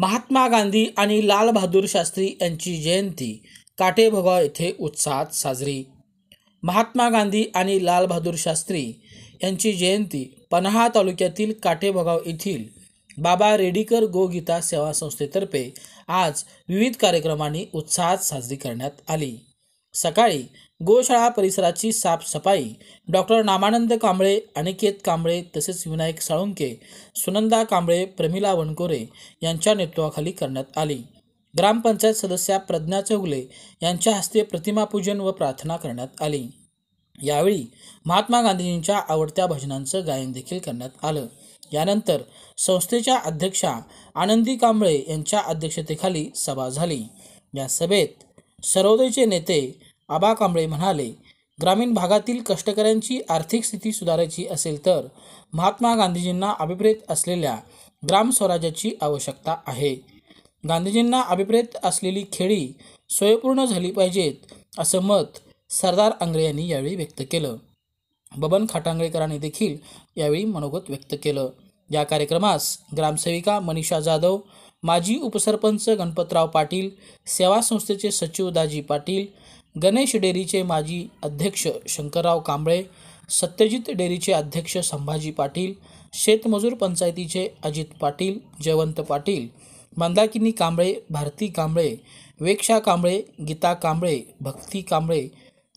महात्मा गांधी आणि लालबहादूर शास्त्री यांची जयंती काटेभोगाव येथे उत्साहात साजरी महात्मा गांधी आणि लालबहादूर शास्त्री यांची जयंती पन्हाळा तालुक्यातील काटेभोगाव येथील बाबा रेडीकर गोगीता सेवा संस्थेतर्फे आज विविध कार्यक्रमांनी उत्साहात साजरी करण्यात आली सकाळी गोशाळा परिसराची साफसफाई डॉक्टर नामानंद कांबळे अनिकेत कांबळे तसेच विनायक साळुंके सुनंदा कांबळे प्रमिला वणकोरे यांच्या नेतृत्वाखाली करण्यात आली ग्रामपंचायत सदस्या प्रज्ञा चौगले यांच्या हस्ते प्रतिमापूजन व प्रार्थना करण्यात आली यावेळी महात्मा गांधीजींच्या आवडत्या भजनांचं गायन देखील करण्यात आलं यानंतर संस्थेच्या अध्यक्षा आनंदी कांबळे यांच्या अध्यक्षतेखाली सभा झाली या सभेत सर्वोदयचे नेते आबा कांबळे म्हणाले ग्रामीण भागातील कष्टकऱ्यांची आर्थिक स्थिती सुधारायची असेल तर महात्मा गांधीजींना अभिप्रेत असलेल्या ग्राम स्वराज्याची आवश्यकता आहे गांधीजींना अभिप्रेत असलेली खेळी स्वयंपूर्ण झाली पाहिजेत असं मत सरदार आंग्रे यांनी यावेळी व्यक्त केलं बबन खाटांगळेकरांनी देखील यावेळी मनोगत व्यक्त केलं या कार्यक्रमास ग्रामसेविका मनीषा जाधव माजी उपसरपंच गणपतराव पाटील सेवा संस्थेचे सचिव दाजी पाटील गणेश डेअरीचे माजी अध्यक्ष शंकरराव कांबळे सत्यजित डेअरीचे अध्यक्ष संभाजी पाटील शेतमजूर पंचायतीचे अजित पाटील जयवंत पाटील मंदाकिनी कांबळे भारती कांबळे वेक्षा कांबळे गीता कांबळे भक्ती कांबळे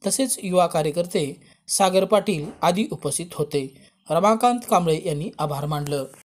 तसेच युवा कार्यकर्ते सागर पाटील आदी उपस्थित होते रमाकांत कांबळे यांनी आभार मानलं